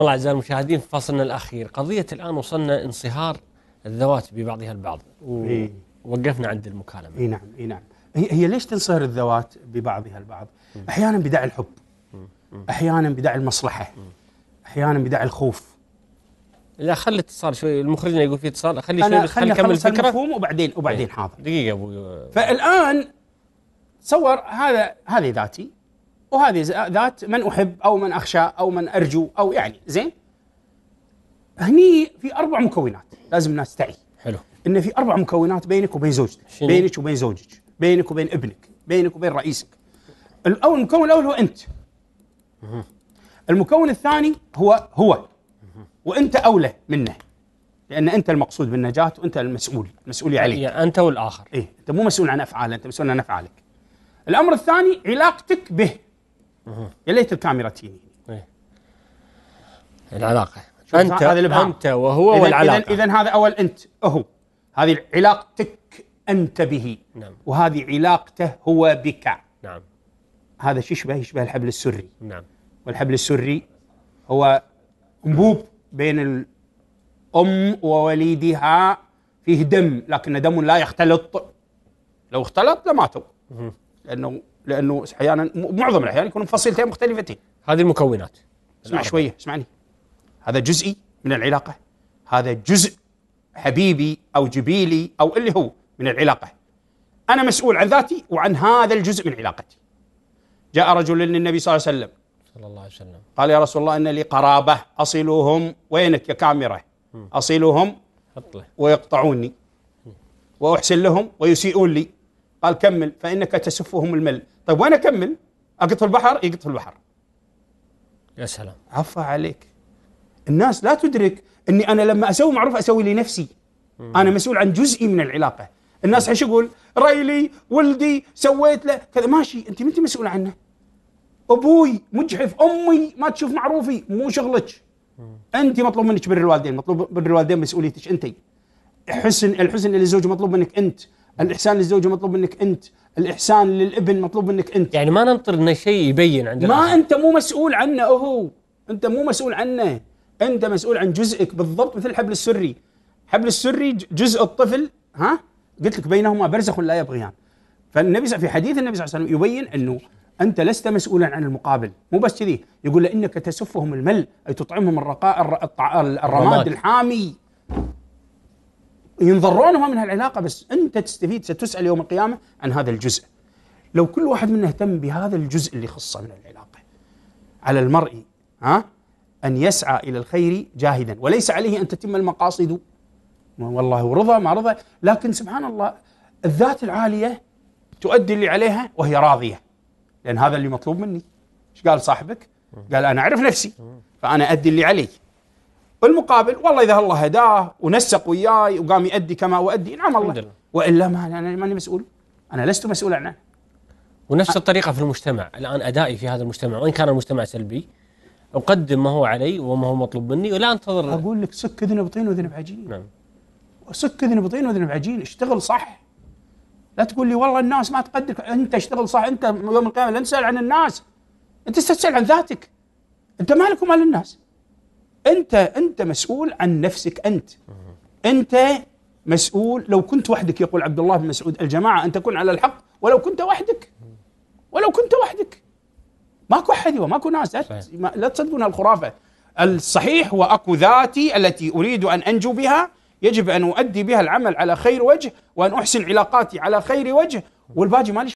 والله أعزائي المشاهدين في فصلنا الأخير قضية الآن وصلنا انصهار الذوات ببعضها البعض ووقفنا عند المكالمة اي نعم اي نعم هي, ليش تنصهر الذوات ببعضها البعض أحيانا بدع الحب أحيانا بدع المصلحة أحيانا بدع الخوف لا خلي اتصال شوي المخرجنا يقول في اتصال خلي شوي خلي نكمل الفكرة المفهوم وبعدين وبعدين إيه. حاضر دقيقة أبو فالآن تصور هذا هذه ذاتي وهذه ذات من أحب أو من أخشى أو من أرجو أو يعني زين هني في أربع مكونات لازم الناس تعي حلو إن في أربع مكونات بينك وبين زوجتك بينك وبين زوجك بينك وبين ابنك بينك وبين رئيسك الأول المكون الأول هو أنت المكون الثاني هو هو وأنت أولى منه لأن أنت المقصود بالنجاة وأنت المسؤول المسؤول عليك يعني أنت والآخر إيه أنت مو مسؤول عن أفعاله أنت مسؤول عن أفعالك الأمر الثاني علاقتك به يا ليت الكاميرا تجيني إيه. العلاقه انت هذا انت وهو إذن والعلاقه اذا هذا اول انت هو هذه علاقتك انت به نعم. وهذه علاقته هو بك نعم هذا شو يشبه يشبه الحبل السري نعم والحبل السري هو انبوب بين الام ووليدها فيه دم لكن دم لا يختلط لو اختلط لماتوا لانه لانه احيانا معظم الاحيان يكونوا فصيلتين مختلفتين هذه المكونات اسمع شويه اسمعني هذا جزئي من العلاقه هذا جزء حبيبي او جبيلي او اللي هو من العلاقه انا مسؤول عن ذاتي وعن هذا الجزء من علاقتي جاء رجل للنبي صلى الله عليه وسلم صلى الله عليه وسلم قال يا رسول الله ان لي قرابه اصلهم وينك يا كاميرا اصلهم ويقطعوني واحسن لهم ويسيئون لي قال كمل فانك تسفهم المل طيب وين اكمل؟ اقط في البحر يقط في البحر يا سلام عفا عليك الناس لا تدرك اني انا لما اسوي معروف اسوي لنفسي مم. انا مسؤول عن جزئي من العلاقه الناس ايش يقول؟ ريلي ولدي سويت له كذا ماشي انت ما انت مسؤول عنه ابوي مجحف امي ما تشوف معروفي مو شغلك انت مطلوب منك بر الوالدين مطلوب بر الوالدين مسؤوليتك انت حسن الحسن للزوج مطلوب منك انت الاحسان للزوجه مطلوب منك انت الاحسان للابن مطلوب منك انت يعني ما ننطر انه شيء يبين عندنا ما انت مو مسؤول عنه هو انت مو مسؤول عنه انت مسؤول عن جزئك بالضبط مثل الحبل السري حبل السري جزء الطفل ها قلت لك بينهما برزخ لا يبغيان فالنبي في حديث النبي صلى الله عليه وسلم يبين انه انت لست مسؤولا عن المقابل مو بس كذي يقول انك تسفهم المل اي تطعمهم الرقاء الرماد الحامي ينضرون من هالعلاقه بس انت تستفيد ستسال يوم القيامه عن هذا الجزء. لو كل واحد منا اهتم بهذا الجزء اللي خصه من العلاقه على المرء ها ان يسعى الى الخير جاهدا وليس عليه ان تتم المقاصد والله رضى ما رضى لكن سبحان الله الذات العاليه تؤدي اللي عليها وهي راضيه لان هذا اللي مطلوب مني ايش قال صاحبك؟ قال انا اعرف نفسي فانا ادي اللي علي بالمقابل والله اذا الله هداه ونسق وياي وقام يؤدي كما اؤدي نعم الله الحمد والا ما انا ماني مسؤول انا لست مسؤولا عنه ونفس الطريقه في المجتمع الان ادائي في هذا المجتمع وان كان المجتمع سلبي اقدم ما هو علي وما هو مطلوب مني ولا انتظر اقول لك سك ذنب طين وذنب عجين نعم سك ذنب طين وذنب عجين اشتغل صح لا تقول لي والله الناس ما تقدرك انت اشتغل صح انت يوم القيامه لا تسال عن الناس انت تسال عن ذاتك انت مالك ومال الناس انت انت مسؤول عن نفسك انت انت مسؤول لو كنت وحدك يقول عبد الله بن مسعود الجماعه ان تكون على الحق ولو كنت وحدك ولو كنت وحدك ماكو احد وماكو ناس لا تصدقون الخرافه الصحيح هو اكو ذاتي التي اريد ان انجو بها يجب ان اؤدي بها العمل على خير وجه وان احسن علاقاتي على خير وجه والباقي ما